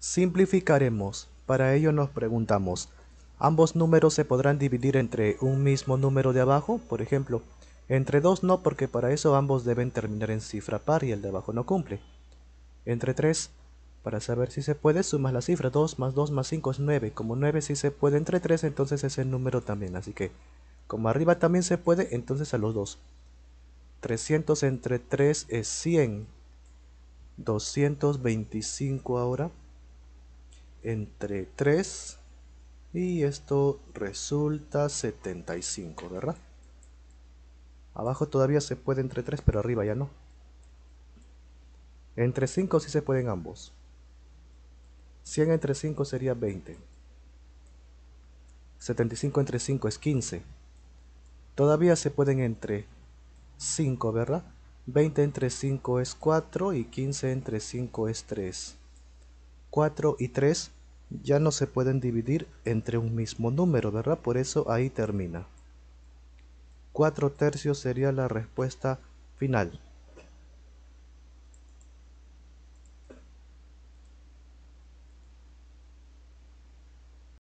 Simplificaremos. Para ello nos preguntamos, ¿ambos números se podrán dividir entre un mismo número de abajo? Por ejemplo, entre 2 no porque para eso ambos deben terminar en cifra par y el de abajo no cumple. Entre 3, para saber si se puede, sumas la cifra 2 más 2 más 5 es 9. Como 9 sí se puede entre 3, entonces es el número también. Así que, como arriba también se puede, entonces a los dos. 300 entre 3 es 100. 225 ahora entre 3 y esto resulta 75, ¿verdad? Abajo todavía se puede entre 3, pero arriba ya no. Entre 5 sí se pueden ambos. 100 entre 5 sería 20. 75 entre 5 es 15. Todavía se pueden entre 5, ¿verdad? 20 entre 5 es 4 y 15 entre 5 es 3. 4 y 3 ya no se pueden dividir entre un mismo número, ¿verdad? Por eso ahí termina. 4 tercios sería la respuesta final.